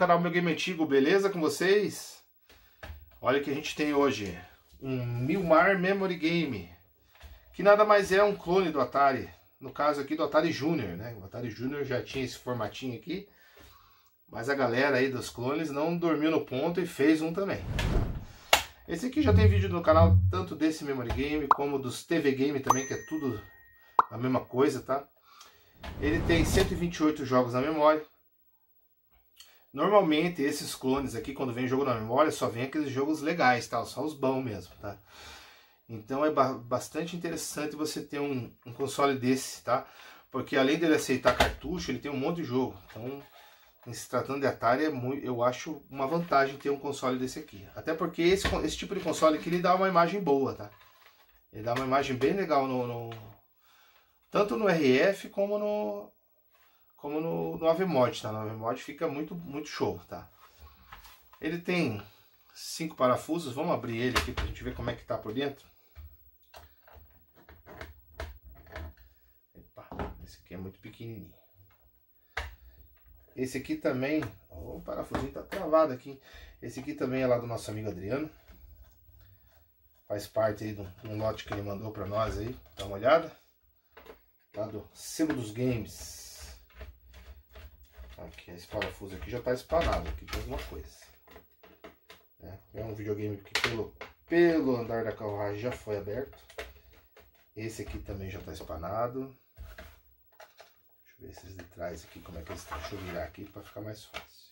canal Meu Game Antigo, beleza com vocês? Olha o que a gente tem hoje, um Milmar Memory Game, que nada mais é um clone do Atari, no caso aqui do Atari Junior, né? O Atari Junior já tinha esse formatinho aqui, mas a galera aí dos clones não dormiu no ponto e fez um também. Esse aqui já tem vídeo no canal, tanto desse Memory Game, como dos TV Game também, que é tudo a mesma coisa, tá? Ele tem 128 jogos na memória, Normalmente esses clones aqui, quando vem jogo na memória, só vem aqueles jogos legais, tá? só os bons mesmo, tá? Então é ba bastante interessante você ter um, um, console desse, tá? Porque além dele aceitar cartucho, ele tem um monte de jogo. Então, se tratando de Atari, é muito, eu acho uma vantagem ter um console desse aqui. Até porque esse, esse tipo de console aqui, ele dá uma imagem boa, tá? Ele dá uma imagem bem legal no, no tanto no RF como no, como no, no Avemod, tá? No Avemod fica muito, muito show, tá? Ele tem cinco parafusos, vamos abrir ele aqui pra gente ver como é que tá por dentro. Epa, esse aqui é muito pequenininho. Esse aqui também, o parafusinho tá travado aqui. Esse aqui também é lá do nosso amigo Adriano. Faz parte aí de um lote que ele mandou para nós aí. Dá uma olhada. Lá do Sebo dos Games. Aqui, esse parafuso aqui já tá espanado aqui, tem alguma coisa. É, é um videogame que pelo, pelo andar da carruagem já foi aberto. Esse aqui também já tá espanado. Deixa eu ver esses de trás aqui, como é que eles estão. Deixa eu virar aqui para ficar mais fácil.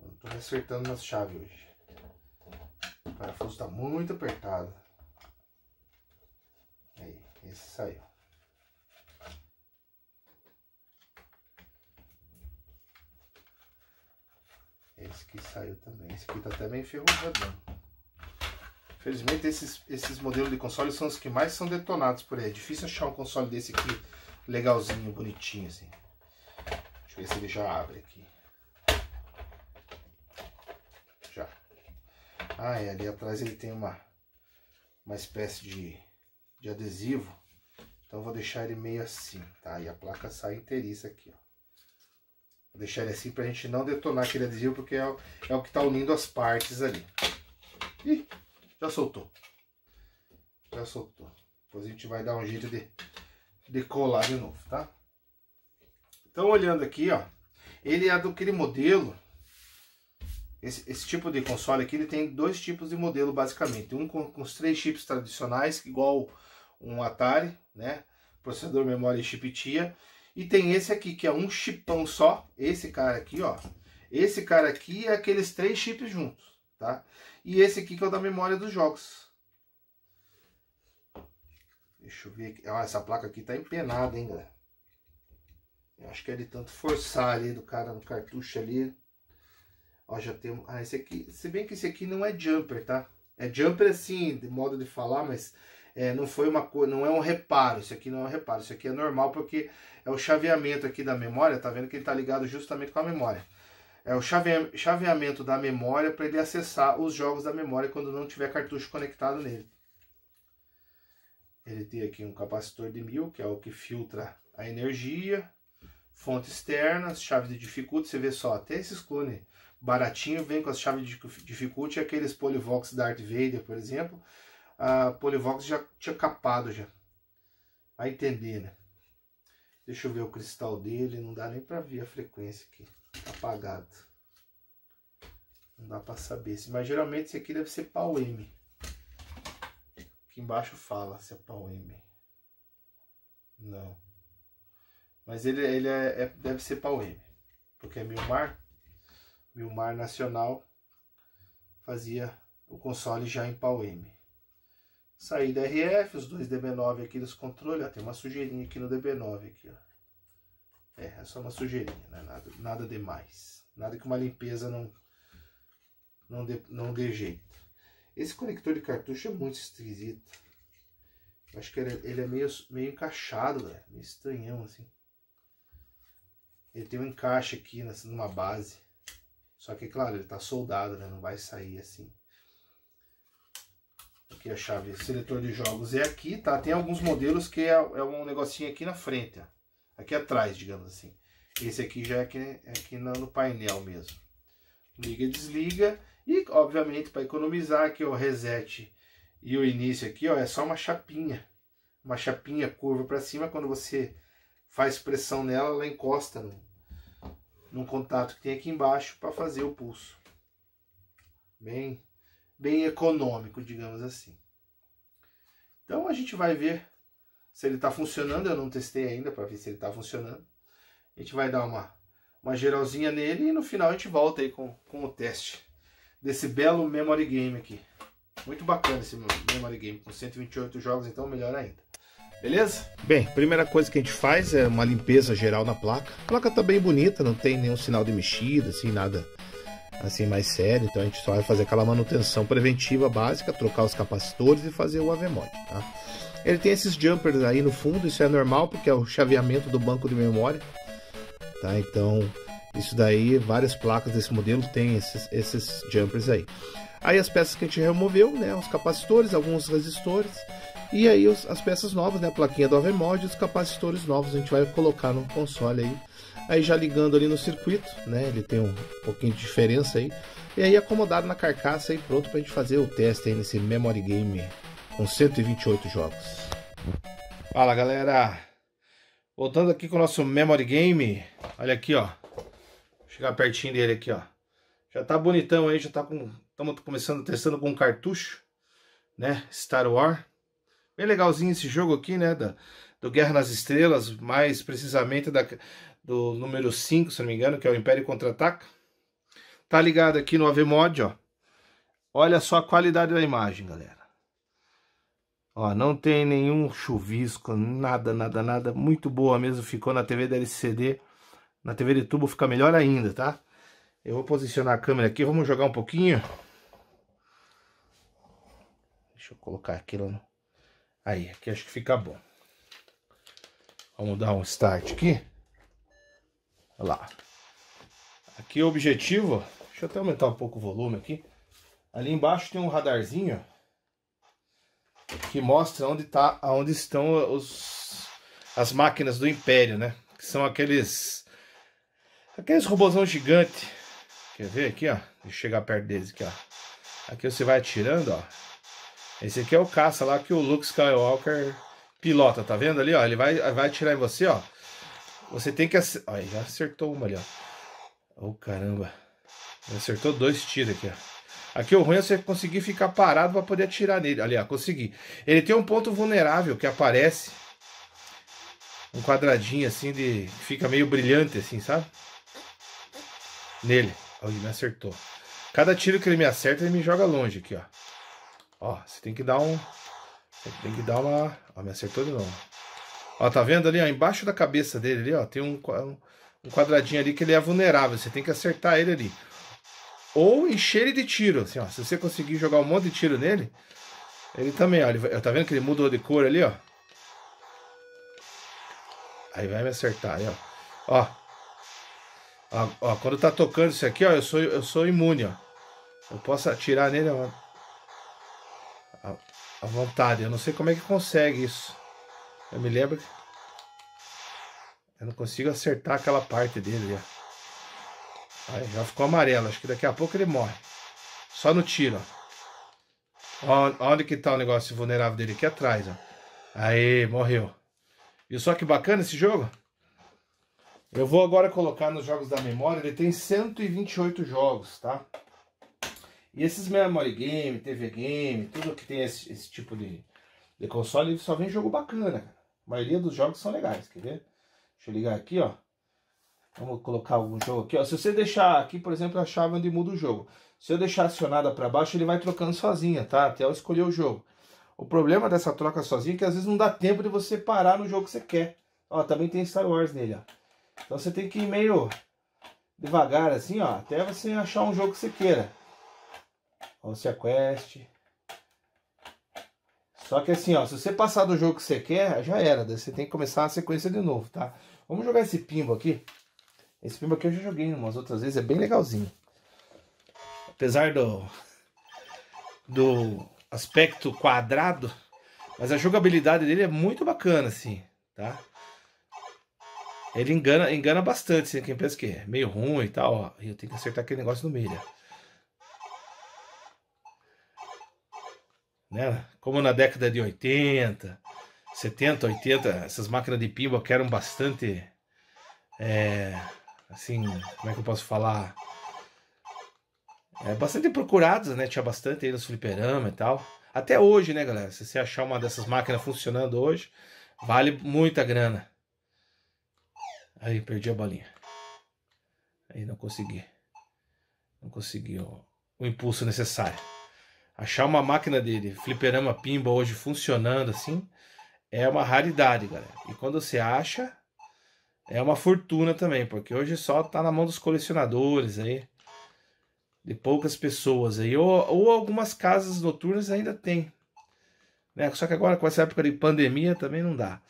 Eu não tô acertando nas chaves hoje. O parafuso tá muito apertado. Aí, esse saiu. saiu também. Esse aqui tá até meio enferrujadão. infelizmente esses, esses modelos de console são os que mais são detonados por aí. É difícil achar um console desse aqui legalzinho, bonitinho assim. Deixa eu ver se ele já abre aqui. Já. Ah, e é, ali atrás ele tem uma, uma espécie de, de adesivo. Então vou deixar ele meio assim, tá? E a placa sai inteiriça aqui, ó. Vou deixar ele assim para a gente não detonar aquele adesivo, porque é, o, é o que está unindo as partes ali. Ih, já soltou. Já soltou. Depois a gente vai dar um jeito de, de colar de novo, tá? Então, olhando aqui, ó. Ele é daquele modelo... Esse, esse, tipo de console aqui, ele tem dois tipos de modelo, basicamente. Um com, com os três chips tradicionais, igual um Atari, né? Processador, memória e chip TIA e tem esse aqui, que é um chipão só. Esse cara aqui, ó. Esse cara aqui é aqueles três chips juntos, tá? E esse aqui que é o da memória dos jogos. Deixa eu ver aqui. Ó, ah, essa placa aqui tá empenada, hein, galera. Eu acho que é de tanto forçar ali do cara no cartucho ali. Ó, já tem... Ah, esse aqui... Se bem que esse aqui não é jumper, tá? É jumper assim, de modo de falar, mas é, não foi uma não é um reparo, isso aqui não é um reparo, isso aqui é normal porque é o chaveamento aqui da memória, tá vendo que ele está ligado justamente com a memória. É o chaveamento da memória para ele acessar os jogos da memória quando não tiver cartucho conectado nele. Ele tem aqui um capacitor de 1000, que é o que filtra a energia, fonte externa, chave de dificuldade, você vê só, até esses clones baratinho vem com as chaves de dificuldade, aqueles Polivox Darth Vader, por exemplo, a Polivox já tinha capado já. Vai entender, né? Deixa eu ver o cristal dele, não dá nem para ver a frequência aqui, tá apagado. Não dá para saber, mas geralmente esse aqui deve ser pau M. Aqui embaixo fala se é pau M. Não. Mas ele, ele é, é deve ser pau M, porque é Milmar, Milmar Nacional fazia o console já em pau M. Saída RF, os dois DB9 aqui dos controles. Ah, tem uma sujeirinha aqui no DB9 aqui, ó. É, é só uma sujeirinha, né? nada, nada demais. Nada que uma limpeza não, não, dê, não dê jeito. Esse conector de cartucho é muito esquisito. Eu acho que ele, é, ele, é meio, meio encaixado, velho. Meio estranhão, assim. Ele tem um encaixe aqui nessa, numa base. Só que, claro, ele tá soldado, né? Não vai sair assim. Aqui a chave seletor de jogos é aqui, tá? Tem alguns modelos que é, é um negocinho aqui na frente, ó. Aqui atrás, digamos assim. Esse aqui já é aqui, é aqui no painel mesmo. Liga e desliga. E, obviamente, para economizar aqui o reset e o início aqui, ó, é só uma chapinha. Uma chapinha curva para cima. Quando você faz pressão nela, ela encosta no, no contato que tem aqui embaixo para fazer o pulso. Bem bem econômico, digamos assim. Então a gente vai ver se ele está funcionando. Eu não testei ainda para ver se ele está funcionando. A gente vai dar uma, uma geralzinha nele e no final a gente volta aí com, com o teste desse belo memory game aqui. Muito bacana esse memory game, com 128 jogos, então melhor ainda. Beleza? Bem, primeira coisa que a gente faz é uma limpeza geral na placa. A placa tá bem bonita, não tem nenhum sinal de mexida, assim, nada assim mais sério, então a gente só vai fazer aquela manutenção preventiva básica, trocar os capacitores e fazer o AVMOD, tá? Ele tem esses jumpers aí no fundo, isso é normal porque é o chaveamento do banco de memória, tá? Então isso daí, várias placas desse modelo tem esses, esses jumpers aí. Aí as peças que a gente removeu, né, os capacitores, alguns resistores, e aí os, as peças novas, né, a plaquinha do AVMOD e os capacitores novos a gente vai colocar no console aí Aí já ligando ali no circuito, né? Ele tem um pouquinho de diferença aí. E aí acomodado na carcaça e pronto para a gente fazer o teste aí nesse Memory Game com 128 jogos. Fala galera! Voltando aqui com o nosso Memory Game. Olha aqui, ó. Vou chegar pertinho dele aqui, ó. Já tá bonitão aí, já tá com... Estamos começando, testando com um cartucho, né? Star Wars. Bem legalzinho esse jogo aqui, né? Da, do Guerra nas Estrelas, mais precisamente da, do número 5, se não me engano, que é o Império Contra-Ataca. Tá ligado aqui no AV Mod, ó. Olha só a qualidade da imagem, galera. Ó, não tem nenhum chuvisco, nada, nada, nada. Muito boa mesmo, ficou na TV da LCD. Na TV de tubo fica melhor ainda, tá? Eu vou posicionar a câmera aqui, vamos jogar um pouquinho. Deixa eu colocar aquilo. No... Aí, aqui acho que fica bom. Vamos dar um start aqui lá. Aqui o objetivo, deixa eu até aumentar um pouco o volume aqui. Ali embaixo tem um radarzinho que mostra onde tá, aonde estão os, as máquinas do Império, né? Que são aqueles aqueles robôzão gigante. Quer ver aqui, ó? Deixa eu chegar perto deles aqui, ó. Aqui você vai atirando, ó. Esse aqui é o caça lá que o Luke Skywalker pilota, tá vendo ali, ó? Ele vai, vai atirar em você, ó. Você tem que acertar. Olha, já acertou uma ali, ó. Oh, caramba. Já acertou dois tiros aqui, ó. Aqui o ruim é você conseguir ficar parado para poder atirar nele. Ali, ó, consegui. Ele tem um ponto vulnerável que aparece. Um quadradinho assim de. Fica meio brilhante assim, sabe? Nele. Ó, me acertou. Cada tiro que ele me acerta, ele me joga longe aqui, ó. Ó, você tem que dar um. Tem que dar uma. Ó, me acertou de novo. Ó, tá vendo ali, ó, embaixo da cabeça dele ali, ó, tem um, um quadradinho ali que ele é vulnerável. Você tem que acertar ele ali. Ou encher ele de tiro, assim, ó. Se você conseguir jogar um monte de tiro nele, ele também, ó. Ele, vai, tá vendo que ele mudou de cor ali, ó? Aí vai me acertar, aí, ó. Ó. Ó, ó quando tá tocando isso aqui, ó, eu sou, eu sou imune, ó. Eu posso atirar nele, À vontade. Eu não sei como é que consegue isso. Eu me lembro que eu não consigo acertar aquela parte dele. Ó. Aí, já ficou amarelo. Acho que daqui a pouco ele morre. Só no tiro. Ó. Onde que tá o negócio vulnerável dele? Aqui atrás. Ó. Aí, morreu. E só que bacana esse jogo. Eu vou agora colocar nos jogos da memória. Ele tem 128 jogos, tá? E esses memory game, TV game, tudo que tem esse, esse tipo de, de console, só vem jogo bacana, cara. A maioria dos jogos são legais, quer ver? Deixa eu ligar aqui, ó. Vamos colocar algum jogo aqui, ó. Se você deixar aqui, por exemplo, a chave onde muda o jogo. Se eu deixar acionada para baixo, ele vai trocando sozinha, tá? Até eu escolher o jogo. O problema dessa troca sozinha é que às vezes não dá tempo de você parar no jogo que você quer. Ó, também tem Star Wars nele, ó. Então você tem que ir meio devagar assim, ó, até você achar um jogo que você queira. Ó, se a quest. Só que assim, ó, se você passar do jogo que você quer, já era. Daí você tem que começar a sequência de novo, tá? Vamos jogar esse pimbo aqui. Esse pimbo aqui eu já joguei umas outras vezes, é bem legalzinho. Apesar do, do aspecto quadrado, mas a jogabilidade dele é muito bacana, assim, tá? Ele engana, engana bastante, assim, quem pensa que é meio ruim e tal, ó. E eu tenho que acertar aquele negócio no meio, ó. Né? né? Como na década de 80, 70, 80, essas máquinas de pimba que eram bastante. É, assim, como é que eu posso falar? É, bastante procuradas, né? Tinha bastante aí nos fliperama e tal. Até hoje, né, galera? Se você achar uma dessas máquinas funcionando hoje, vale muita grana. Aí, perdi a bolinha. Aí, não consegui. Não consegui o, o impulso necessário achar uma máquina dele, fliperama pimba hoje funcionando assim, é uma raridade, galera. E quando você acha, é uma fortuna também, porque hoje só tá na mão dos colecionadores aí, de poucas pessoas aí, ou, ou algumas casas noturnas ainda tem, né? Só que agora com essa época de pandemia também não dá.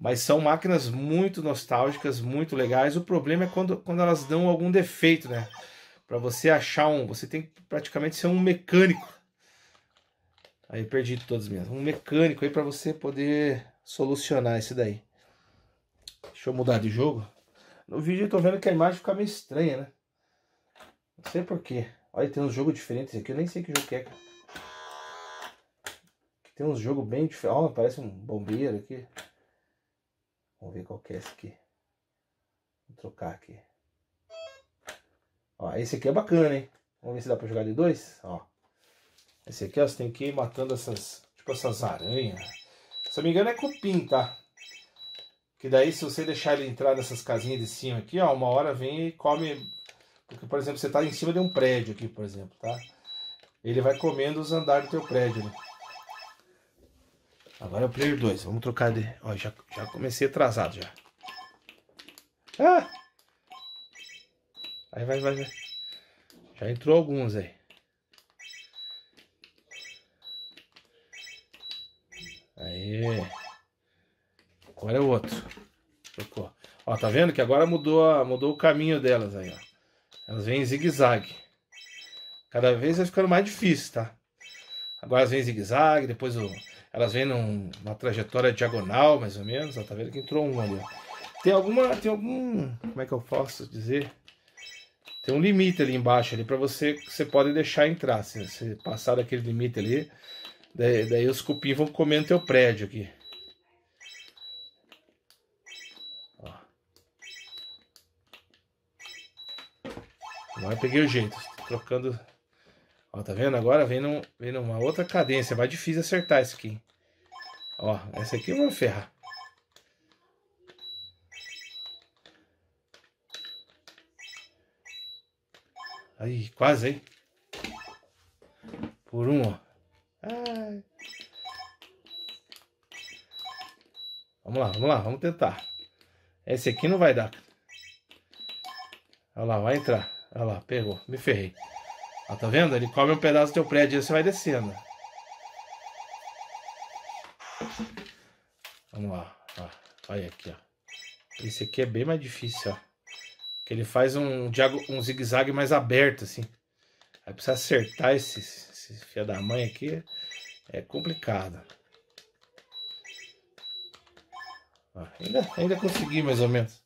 Mas são máquinas muito nostálgicas, muito legais. O problema é quando, quando elas dão algum defeito, né? Para você achar um, você tem que praticamente ser um mecânico Aí eu perdi todas as minhas. Um mecânico aí para você poder solucionar esse daí. Deixa eu mudar de jogo. No vídeo eu tô vendo que a imagem fica meio estranha, né? Não sei porquê. Olha, tem uns jogos diferentes aqui. Eu nem sei que jogo que é, Tem uns jogos bem diferentes. Ó, parece um bombeiro aqui. Vamos ver qual que é esse aqui. Vou trocar aqui. Ó, esse aqui é bacana, hein? Vamos ver se dá pra jogar de dois. Ó. Esse aqui ó, você tem que ir matando essas, tipo essas aranhas. Se não me engano é cupim, tá? Que daí se você deixar ele entrar nessas casinhas de cima aqui, ó, uma hora vem e come. Porque, por exemplo, você tá em cima de um prédio aqui, por exemplo, tá? Ele vai comendo os andares do teu prédio, né? Agora é o player 2, vamos trocar de... Ó, já, já comecei atrasado já. Ah! Aí vai, vai, vai. Já entrou alguns aí. Aí. Agora é outro. Trocou. Ó, tá vendo que agora mudou, mudou o caminho delas aí, ó. Elas vêm em zigue-zague. Cada vez vai ficando mais difícil, tá? Agora elas vêm em zigue-zague, depois o, elas vêm num, numa trajetória diagonal, mais ou menos. Ó, tá vendo que entrou um ali, ó. Tem alguma. Tem algum. Como é que eu posso dizer? Tem um limite ali embaixo ali para você que você pode deixar entrar. Se você passar daquele limite ali, Daí, daí os cupins vão comer no teu prédio aqui. Agora peguei o jeito. Trocando. Ó, tá vendo? Agora vem, num, vem numa outra cadência. É mais difícil acertar esse aqui. Ó, essa aqui eu vou ferrar. Aí, quase, hein? Por um, ó. Ai. Vamos lá, vamos lá, vamos tentar. Esse aqui não vai dar. Olha lá, vai entrar. Olha lá, pegou, me ferrei. Ó, tá vendo? Ele come um pedaço do teu prédio e você vai descendo. Vamos lá, ó. Olha aqui, ó. Esse aqui é bem mais difícil, ó. Que ele faz um, um zigue-zague mais aberto, assim. Aí precisa acertar esse, esse fio da mãe aqui. É complicado. Ah, ainda, ainda consegui mais ou menos.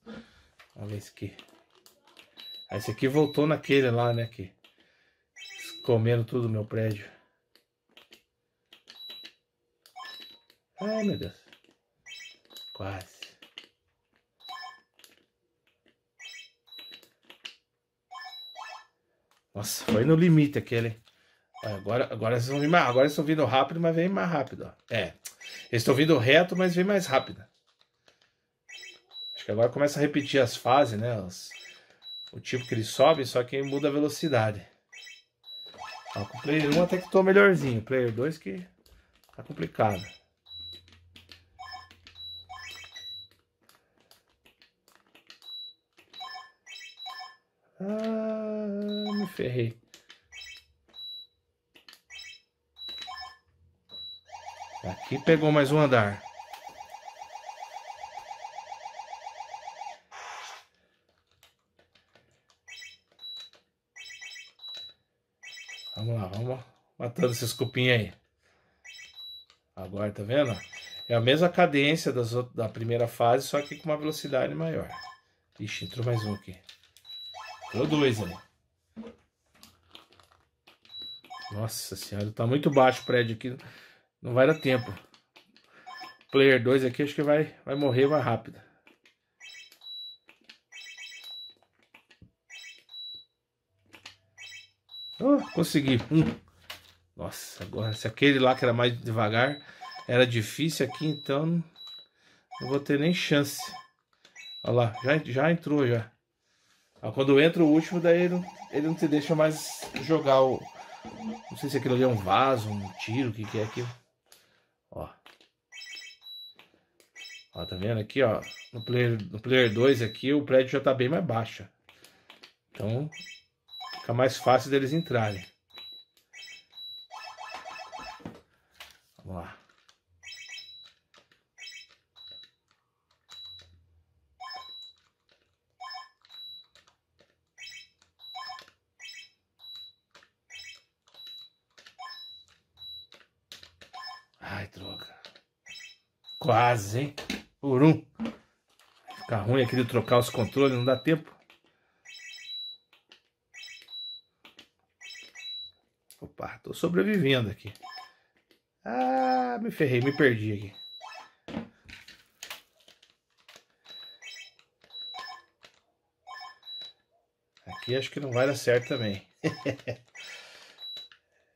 Olha esse aqui. Ah, esse aqui voltou naquele lá, né? Que comendo tudo o meu prédio. Ai, meu Deus. Quase. Nossa, foi no limite aquele. Agora, agora vocês vão vir mais. Agora estão vindo rápido, mas vem mais rápido. Ó. É. Eles estão vindo reto, mas vem mais rápido. Acho que agora começa a repetir as fases, né? Os, o tipo que ele sobe, só que muda a velocidade. Ó, com o player 1 até que estou melhorzinho. Player 2 que tá complicado. Ah, me ferrei. Aqui pegou mais um andar. Vamos lá, vamos matando esses cupinhos aí. Agora, tá vendo? É a mesma cadência das, da primeira fase, só que com uma velocidade maior. Ixi, entrou mais um aqui. Entrou dois ali. Nossa senhora, tá muito baixo o prédio aqui. Não vai dar tempo. Player 2 aqui acho que vai, vai morrer mais rápido. Oh, consegui. um. Nossa, agora se aquele lá que era mais devagar era difícil aqui, então não vou ter nem chance. Olha lá, já, já entrou já. Ah, quando entra o último, daí ele, ele não te deixa mais jogar o. Não sei se aquilo ali é um vaso, um tiro, o que, que é aquilo. Ó, tá vendo aqui, ó, no player, no player 2 aqui, o prédio já tá bem mais baixo. Então, fica mais fácil deles entrarem. Vamos lá. Ai, droga. Quase, hein? por um. Fica ruim aqui de trocar os controles, não dá tempo. Opa, tô sobrevivendo aqui. Ah, me ferrei, me perdi aqui. Aqui acho que não vai dar certo também.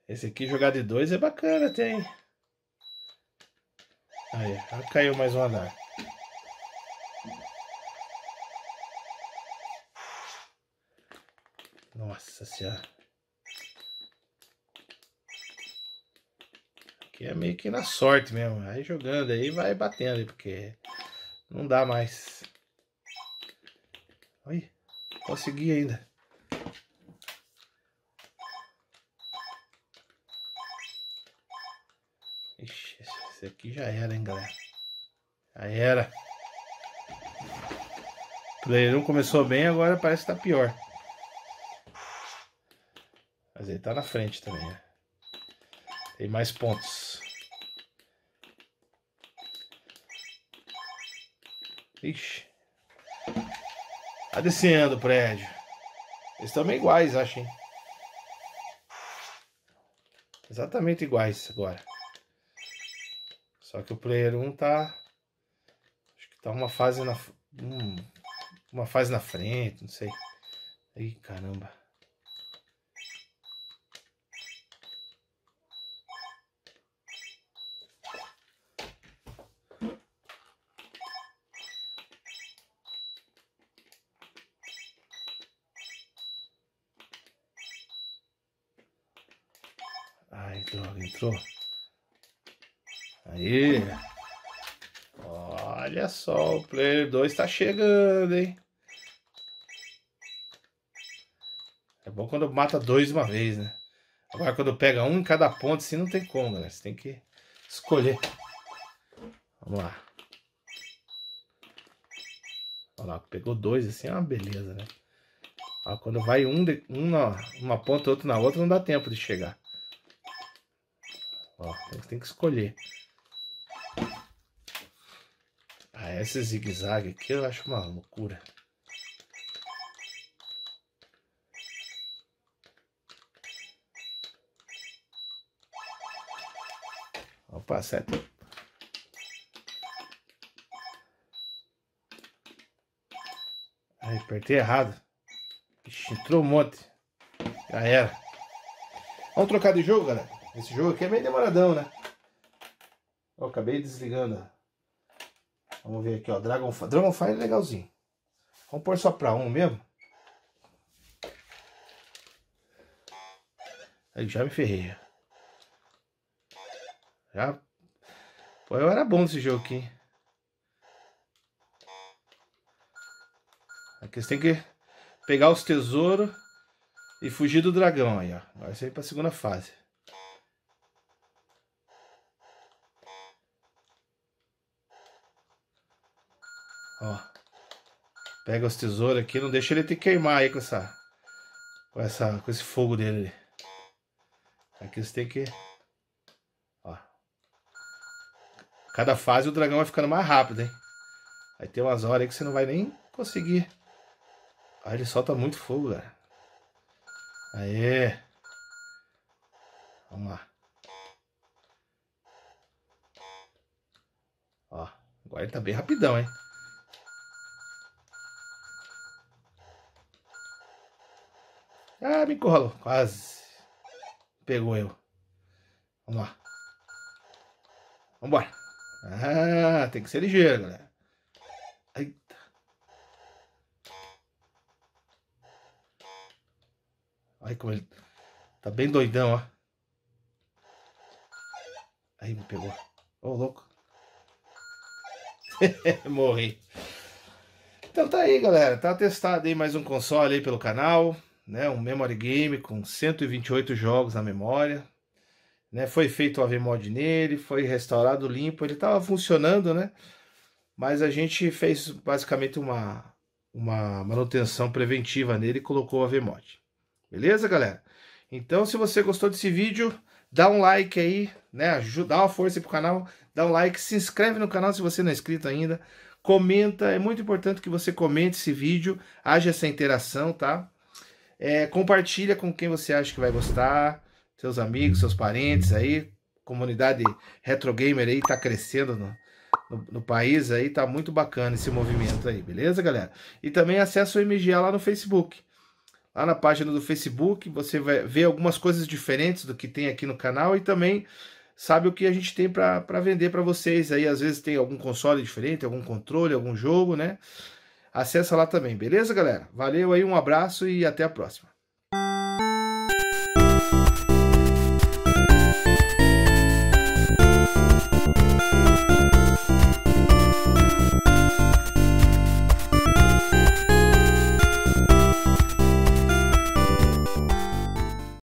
Esse aqui jogar de dois é bacana, tem. Aí, caiu mais um andar. delícia. Aqui é meio que na sorte mesmo. Aí jogando aí vai batendo aí, porque não dá mais. Oi, consegui ainda. Ixi, esse aqui já era, hein, galera. Já era. O não começou bem, agora parece que tá pior. Mas ele tá na frente também, né? Tem mais pontos. Ixi. Tá descendo o prédio. Eles estão meio iguais, acho, hein? Exatamente iguais agora. Só que o player 1 tá. Acho que tá uma fase na. Hum, uma fase na frente, não sei. Ih, caramba. entrou. Aí. Olha só, o player 2 tá chegando, hein? É bom quando mata dois de uma vez, né? Agora quando pega um em cada ponto, assim não tem como, galera. Né? Você tem que escolher. Vamos lá. Olha lá, pegou dois assim, é uma beleza, né? Ó, quando vai um, de, um na uma ponta, outro na outra, não dá tempo de chegar. Ó, tem que escolher. Ah, esse zigue-zague aqui eu acho uma loucura. Opa, certo. Aí, apertei errado. Ixi, entrou um monte. Já era. Vamos trocar de jogo, galera. Esse jogo aqui é meio demoradão, né? Eu acabei desligando. Vamos ver aqui, ó. Dragonfire. Dragon é legalzinho. Vamos pôr só pra um mesmo. Aí já me ferrei. Já. Pô, eu era bom esse jogo aqui. Aqui você tem que pegar os tesouros e fugir do dragão aí, ó. Agora você vai pra segunda fase. Pega os tesouros aqui, não deixa ele te queimar aí com essa. Com essa. Com esse fogo dele. Aqui você tem que. Ó. Cada fase o dragão vai ficando mais rápido, hein? Aí tem umas horas aí que você não vai nem conseguir. Aí ele solta muito fogo, cara. Aê! Vamos lá. Ó, agora ele tá bem rapidão, hein? Ah, me enrolou. Quase. Pegou eu. Vamos lá. Vambora. Ah, tem que ser ligeiro, galera. Eita. Olha como ele... Tá bem doidão, ó. Aí me pegou. Ô, oh, louco. Morri. Então tá aí, galera. Tá testado aí mais um console aí pelo canal né, um memory game com 128 jogos na memória. Né, foi feito o AVMod nele, foi restaurado limpo, ele estava funcionando, né? Mas a gente fez basicamente uma, uma manutenção preventiva nele e colocou o AVMod. Beleza, galera? Então, se você gostou desse vídeo, dá um like aí, né? Ajuda, dá uma força pro canal, dá um like, se inscreve no canal se você não é inscrito ainda, comenta, é muito importante que você comente esse vídeo, haja essa interação, tá? É, compartilha com quem você acha que vai gostar, seus amigos, seus parentes aí. Comunidade retro gamer aí tá crescendo no, no, no, país aí, tá muito bacana esse movimento aí, beleza, galera? E também acessa o MGA lá no Facebook. Lá na página do Facebook você vai ver algumas coisas diferentes do que tem aqui no canal e também sabe o que a gente tem para vender para vocês aí. Às vezes tem algum console diferente, algum controle, algum jogo, né? Acessa lá também, beleza, galera? Valeu aí, um abraço e até a próxima.